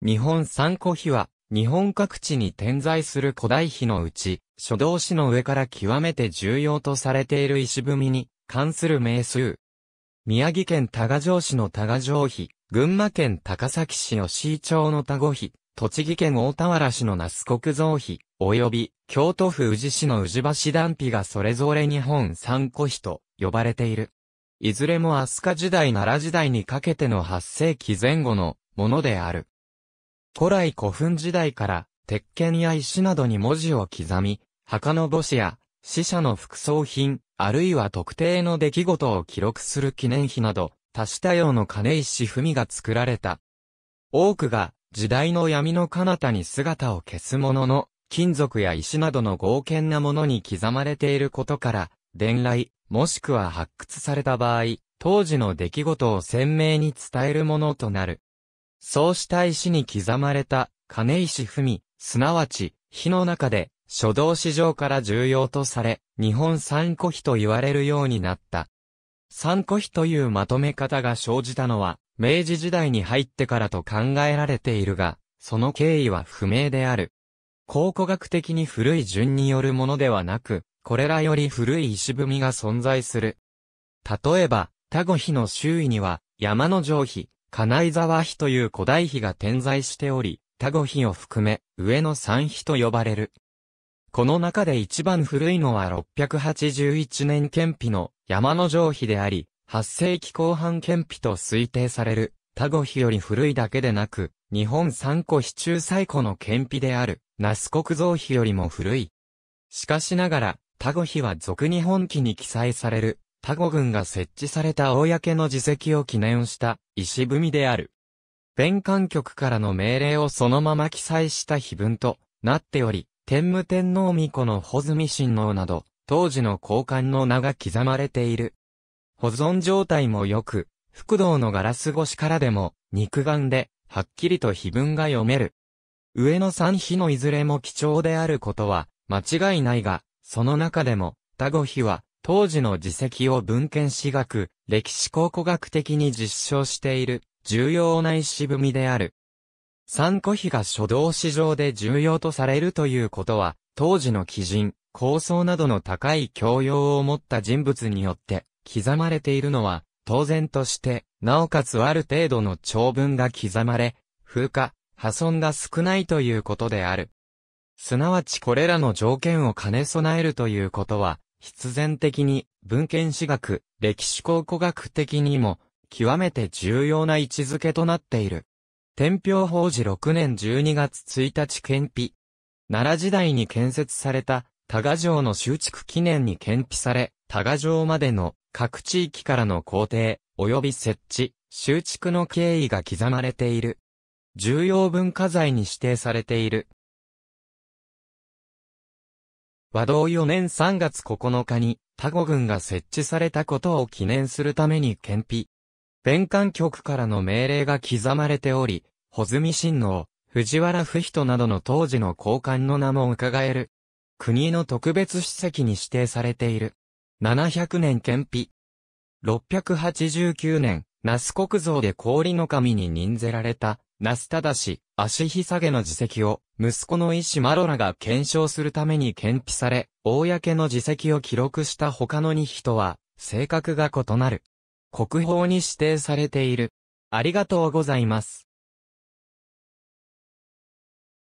日本三古碑は、日本各地に点在する古代碑のうち、書道史の上から極めて重要とされている石踏みに関する名数。宮城県多賀城市の多賀城碑、群馬県高崎市の市町の多子碑、栃木県大田原市の那須国造碑、及び京都府宇治市の宇治橋断碑がそれぞれ日本三古碑と呼ばれている。いずれも飛鳥時代奈良時代にかけての8世紀前後のものである。古来古墳時代から、鉄剣や石などに文字を刻み、墓の墓誌や、死者の副葬品、あるいは特定の出来事を記録する記念碑など、多種多様の金石みが作られた。多くが、時代の闇の彼方に姿を消すものの、金属や石などの豪健なものに刻まれていることから、伝来、もしくは発掘された場合、当時の出来事を鮮明に伝えるものとなる。そうした石に刻まれた金石文、すなわち、火の中で、書道史上から重要とされ、日本三古碑と言われるようになった。三古碑というまとめ方が生じたのは、明治時代に入ってからと考えられているが、その経緯は不明である。考古学的に古い順によるものではなく、これらより古い石踏みが存在する。例えば、田語碑の周囲には、山の上碑、金井沢碑という古代碑が点在しており、田子碑を含め、上の三碑と呼ばれる。この中で一番古いのは681年憲碑の山の上碑であり、8世紀後半憲碑と推定される、田子碑より古いだけでなく、日本三古碑中最古の憲碑である、那須国造碑よりも古い。しかしながら、田子碑は俗日本記に記載される、タゴ軍が設置された公の自責を記念した石踏みである。弁管局からの命令をそのまま記載した碑文となっており、天武天皇御子の穂積親王など、当時の交換の名が刻まれている。保存状態も良く、福堂のガラス越しからでも、肉眼で、はっきりと碑文が読める。上の三碑のいずれも貴重であることは、間違いないが、その中でも、タゴ碑は、当時の自責を文献史学、歴史考古学的に実証している重要な石踏みである。三個碑が書道史上で重要とされるということは、当時の基人、構想などの高い教養を持った人物によって刻まれているのは、当然として、なおかつある程度の長文が刻まれ、風化、破損が少ないということである。すなわちこれらの条件を兼ね備えるということは、必然的に文献史学、歴史考古学的にも極めて重要な位置づけとなっている。天平法事6年12月1日検碑。奈良時代に建設された多賀城の修築記念に検碑され、多賀城までの各地域からの工程、及び設置、修築の経緯が刻まれている。重要文化財に指定されている。和道4年3月9日に、タゴ軍が設置されたことを記念するために検費。弁官局からの命令が刻まれており、穂積親王、藤原不人などの当時の高官の名も伺える。国の特別史跡に指定されている。700年検費。689年、那須国像で氷の神に任ぜられた、那須だし、足ひさげの自責を、息子の医師マロラが検証するために検秘され、公の自責を記録した他の2人は、性格が異なる。国宝に指定されている。ありがとうございます。